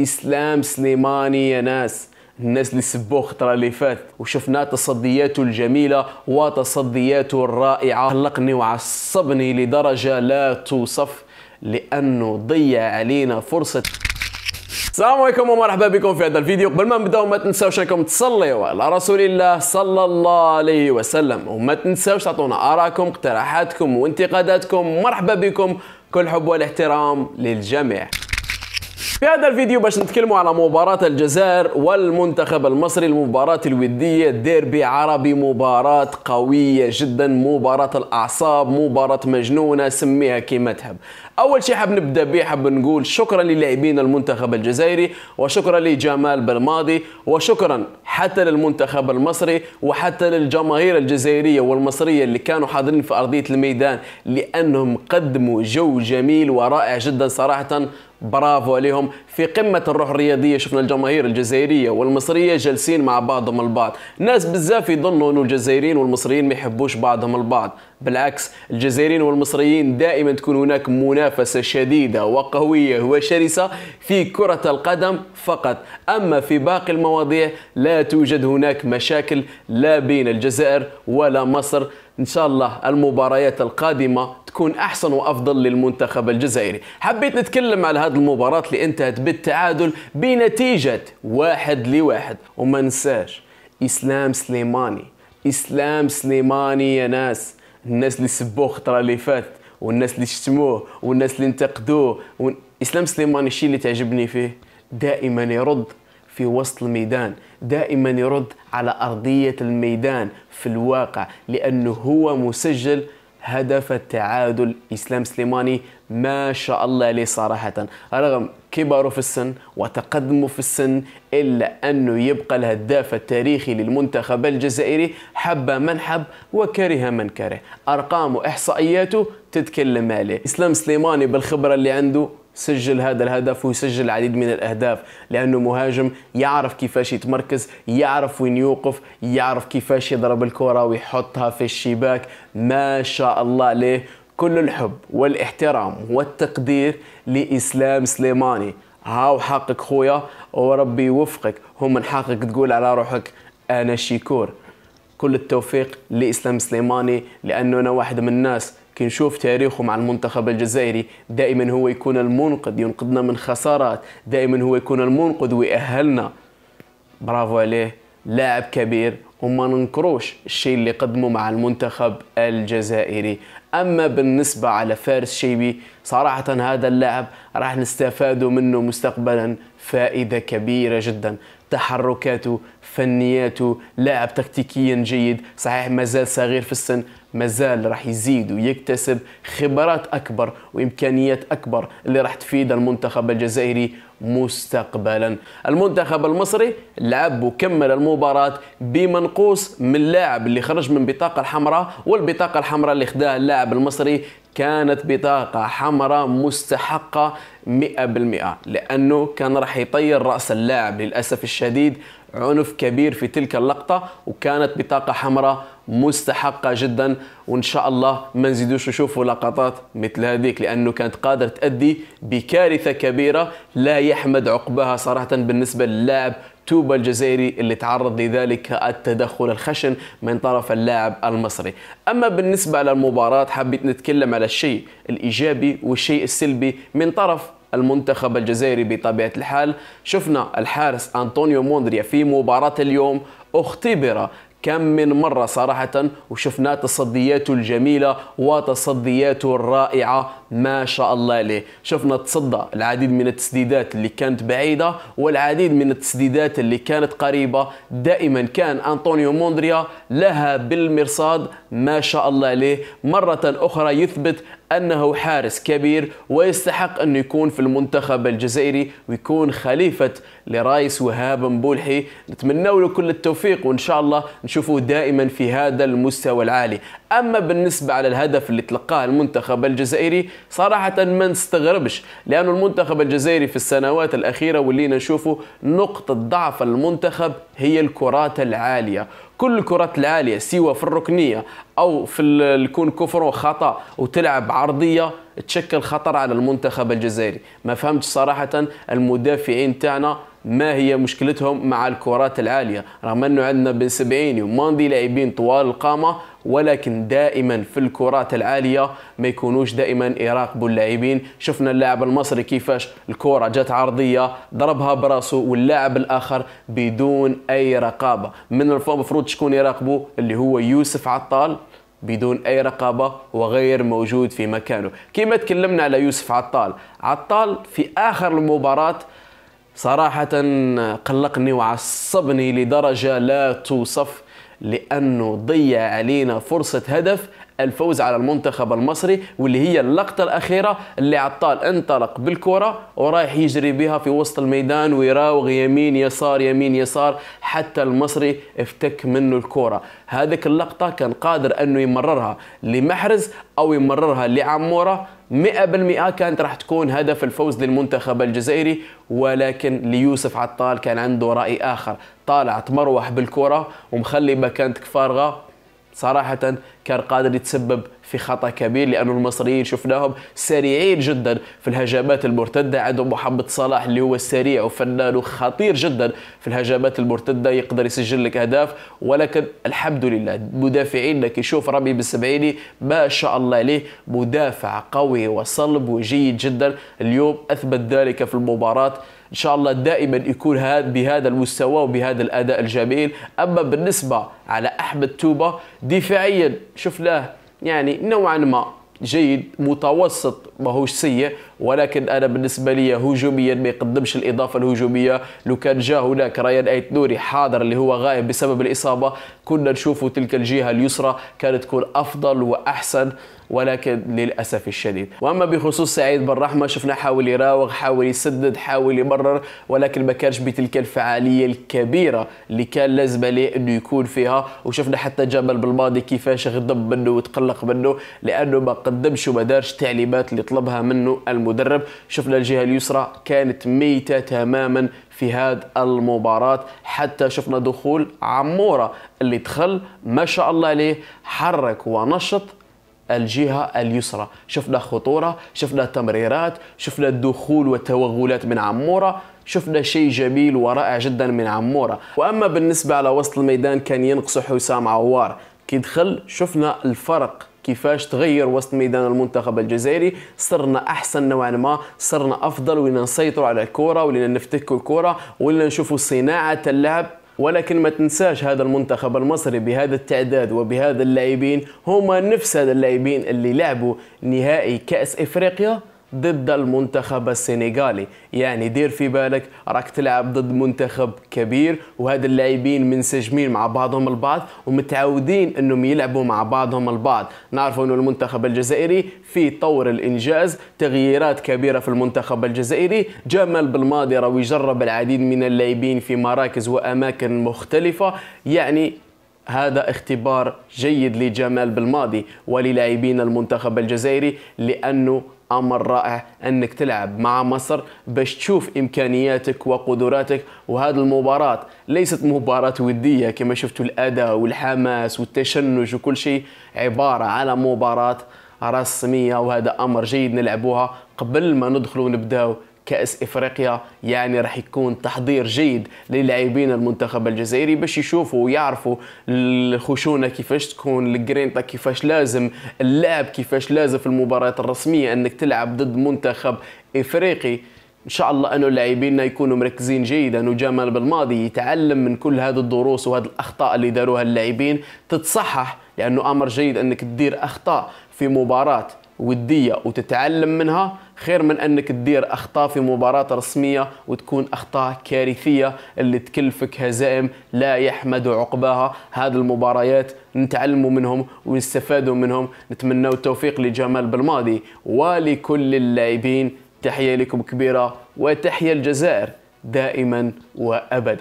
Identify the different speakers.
Speaker 1: اسلام سليماني يا ناس الناس اللي سبوه خطرة اللي فات وشفنا تصدياته الجميلة وتصدياته الرائعة قلقني وعصبني لدرجة لا توصف لأنه ضيع علينا فرصة السلام عليكم ومرحبا بكم في هذا الفيديو قبل ما نبداو ما تنساوش انكم تصليوا على رسول الله صلى الله عليه وسلم وما تنساوش تعطونا ارائكم اقتراحاتكم وانتقاداتكم مرحبا بكم كل حب والاحترام للجميع في هذا الفيديو باش نتكلموا على مباراة الجزائر والمنتخب المصري المباراة الودية ديربي عربي مباراة قوية جدا مباراة الأعصاب مباراة مجنونة سميها كيما تحب أول شيء حاب نبدأ به حاب نقول شكرا للاعبين المنتخب الجزائري وشكرا لجمال بالماضي وشكرا حتى للمنتخب المصري وحتى للجماهير الجزائرية والمصرية اللي كانوا حاضرين في أرضية الميدان لأنهم قدموا جو جميل ورائع جدا صراحة برافو عليهم في قمة الروح الرياضية شفنا الجماهير الجزائرية والمصرية جالسين مع بعضهم البعض ناس بزاف يظنوا أنه الجزائريين والمصريين ما يحبوش بعضهم البعض بالعكس الجزائريين والمصريين دائما تكون هناك منافسة شديدة وقوية وشرسة في كرة القدم فقط أما في باقي المواضيع لا توجد هناك مشاكل لا بين الجزائر ولا مصر إن شاء الله المباريات القادمة تكون احسن وافضل للمنتخب الجزائري حبيت نتكلم على هذه المباراه اللي انتهت بالتعادل بنتيجه واحد لواحد وما ننساش اسلام سليماني اسلام سليماني يا ناس الناس اللي سبوه خطره اللي فاتت والناس اللي شتموه والناس اللي انتقدوه و... اسلام سليماني الشيء اللي تعجبني فيه دائما يرد في وسط الميدان دائما يرد على ارضيه الميدان في الواقع لانه هو مسجل هدف التعادل إسلام سليماني ما شاء الله عليه صراحة رغم كبره في السن وتقدمه في السن إلا أنه يبقى الهداف التاريخي للمنتخب الجزائري حب من حب وكره من كره أرقامه إحصائياته تتكلم عليه إسلام سليماني بالخبرة اللي عنده سجل هذا الهدف ويسجل العديد من الاهداف لانه مهاجم يعرف كيفاش يتمركز يعرف وين يوقف يعرف كيفاش يضرب الكره ويحطها في الشباك ما شاء الله عليه كل الحب والاحترام والتقدير لاسلام سليماني هاو حقك خويا وربي يوفقك هم من حقك تقول على روحك انا شيكور كل التوفيق لاسلام سليماني لانه انا واحد من الناس كنشوف تاريخه مع المنتخب الجزائري دائما هو يكون المنقذ ينقذنا من خسارات دائما هو يكون المنقذ ويأهلنا برافو عليه لاعب كبير وما ننكروش الشيء اللي قدمه مع المنتخب الجزائري اما بالنسبه على فارس شيبي صراحه هذا اللاعب راح نستفادوا منه مستقبلا فائده كبيره جدا تحركاته فنياته لاعب تكتيكيا جيد صحيح مازال صغير في السن مازال راح يزيد ويكتسب خبرات اكبر وامكانيات اكبر اللي راح تفيد المنتخب الجزائري مستقبلا المنتخب المصري لعب وكمل المباراة بمنقوص من اللاعب اللي خرج من بطاقة الحمراء والبطاقة الحمراء اللي خداها اللاعب المصري كانت بطاقة حمراء مستحقة 100% لأنه كان راح يطير رأس اللاعب للأسف الشديد عنف كبير في تلك اللقطة وكانت بطاقة حمراء مستحقه جدا وان شاء الله ما نزيدوش نشوفوا لقطات مثل هذيك لانه كانت قادر تؤدي بكارثه كبيره لا يحمد عقباها صراحه بالنسبه للاعب توبا الجزائري اللي تعرض لذلك التدخل الخشن من طرف اللاعب المصري أما بالنسبة للمباراة حبيت نتكلم على الشيء الإيجابي والشيء السلبي من طرف المنتخب الجزائري بطبيعة الحال شفنا الحارس أنطونيو موندريا في مباراة اليوم اختبر كم من مرة صراحة وشفنا تصدياته الجميلة وتصدياته الرائعة ما شاء الله عليه شفنا تصدى العديد من التسديدات اللي كانت بعيدة والعديد من التسديدات اللي كانت قريبة دائما كان أنطونيو موندريا لها بالمرصاد ما شاء الله عليه مرة أخرى يثبت أنه حارس كبير ويستحق أنه يكون في المنتخب الجزائري ويكون خليفة لرايس وهاب مبولحي نتمنى له كل التوفيق وإن شاء الله نشوفه دائما في هذا المستوى العالي أما بالنسبة على الهدف اللي تلقاه المنتخب الجزائري صراحة ما نستغربش لأن المنتخب الجزائري في السنوات الأخيرة واللي نشوفه نقطة ضعف المنتخب هي الكرات العالية كل الكرات العاليه سواء في الركنيه او في الكون كفر خطا وتلعب عرضيه تشكل خطر على المنتخب الجزائري ما فهمت صراحه المدافعين تاعنا ما هي مشكلتهم مع الكرات العاليه رغم انه عندنا بن سبعيني وماندي لاعبين طوال القامه ولكن دائما في الكرات العاليه ما يكونوش دائما يراقبوا اللاعبين شفنا اللاعب المصري كيفاش الكره جات عرضيه ضربها براسه واللاعب الاخر بدون اي رقابه من المفروض شكون يراقبه اللي هو يوسف عطال بدون اي رقابه وغير موجود في مكانه كما تكلمنا على يوسف عطال عطال في اخر المباراه صراحة قلقني وعصبني لدرجة لا توصف لأنه ضيع علينا فرصة هدف الفوز على المنتخب المصري واللي هي اللقطة الأخيرة اللي عطال انطلق بالكرة ورايح يجري بها في وسط الميدان ويراوغ يمين يسار يمين يسار حتى المصري افتك منه الكرة هذيك اللقطة كان قادر أنه يمررها لمحرز أو يمررها لعمورة 100% كانت راح تكون هدف الفوز للمنتخب الجزائري ولكن ليوسف عطال كان عنده رأي آخر طالع تمروح بالكرة ومخلي مكانتك فارغة صراحة كان قادر يتسبب في خطأ كبير لأن المصريين شفناهم سريعين جدا في الهجمات المرتدة عندهم محمد صلاح اللي هو سريع وفنان وخطير جدا في الهجمات المرتدة يقدر يسجل لك أهداف ولكن الحمد لله مدافعين كيشوف رامي بن سبعيني ما شاء الله عليه مدافع قوي وصلب وجيد جدا اليوم أثبت ذلك في المباراة إن شاء الله دائما يكون هذا بهذا المستوى وبهذا الأداء الجميل أما بالنسبة على أحمد توبة دفاعيا شفناه يعني نوعا ما جيد متوسط ماهوش سيء ولكن انا بالنسبه لي هجوميا ما يقدمش الاضافه الهجوميه لو كان جا هناك ريان ايت نوري حاضر اللي هو غايب بسبب الاصابه كنا نشوفوا تلك الجهه اليسرى كانت تكون افضل واحسن ولكن للاسف الشديد واما بخصوص سعيد بن رحمه شفنا حاول يراوغ حاول يسدد حاول يمرر ولكن ما كانش بتلك الفعاليه الكبيره اللي كان لازم عليه انه يكون فيها وشفنا حتى جمال بالماضي كيفاش غضب منه وتقلق منه لانه ما قدمش وما دارش التعليمات اللي طلبها منه الم المدرب شفنا الجهة اليسرى كانت ميتة تماما في هذه المباراة حتى شفنا دخول عمورة اللي دخل ما شاء الله عليه حرك ونشط الجهة اليسرى شفنا خطورة شفنا تمريرات شفنا الدخول والتوغلات من عمورة شفنا شيء جميل ورائع جدا من عمورة وأما بالنسبة على وسط الميدان كان ينقص حسام عوار كي دخل شفنا الفرق كيفاش تغير وسط ميدان المنتخب الجزائري صرنا احسن نوعا ما صرنا افضل ولينا نسيطروا على الكره ولينا نفتكوا الكره ولينا نشوفوا صناعه اللعب ولكن ما تنساش هذا المنتخب المصري بهذا التعداد وبهذا اللاعبين هما نفس هذا اللاعبين اللي لعبوا نهائي كأس إفريقيا ضد المنتخب السنغالي يعني دير في بالك راك تلعب ضد منتخب كبير وهاد اللاعبين منسجمين مع بعضهم البعض ومتعودين انهم يلعبوا مع بعضهم البعض نعرفوا انه المنتخب الجزائري في طور الانجاز تغييرات كبيره في المنتخب الجزائري جمال بالماضي راه يجرب العديد من اللاعبين في مراكز واماكن مختلفه يعني هذا اختبار جيد لجمال بالماضي وللاعبين المنتخب الجزائري لانه امر رائع انك تلعب مع مصر باش تشوف امكانياتك وقدراتك وهذه المباراه ليست مباراه وديه كما شفتوا الاداء والحماس والتشنج وكل شيء عباره على مباراه رسميه وهذا امر جيد نلعبوها قبل ما ندخل ونبداو كاس افريقيا يعني راح يكون تحضير جيد للاعبين المنتخب الجزائري باش يشوفوا ويعرفوا الخشونه كيفاش تكون الجرينتا كيفاش لازم اللعب كيفاش لازم في المباريات الرسميه انك تلعب ضد منتخب افريقي ان شاء الله انه لاعبينا يكونوا مركزين جيدا وجمال بالماضي يتعلم من كل هذه الدروس وهذه الاخطاء اللي داروها اللاعبين تتصحح لانه امر جيد انك تدير اخطاء في مباراه وديه وتتعلم منها خير من انك تدير اخطاء في مباراه رسميه وتكون اخطاء كارثيه اللي تكلفك هزائم لا يحمد عقباها هذه المباريات نتعلموا منهم ونستفادوا منهم نتمنوا التوفيق لجمال بالماضي ولكل اللاعبين تحيه لكم كبيره وتحيه الجزائر دائما وابدا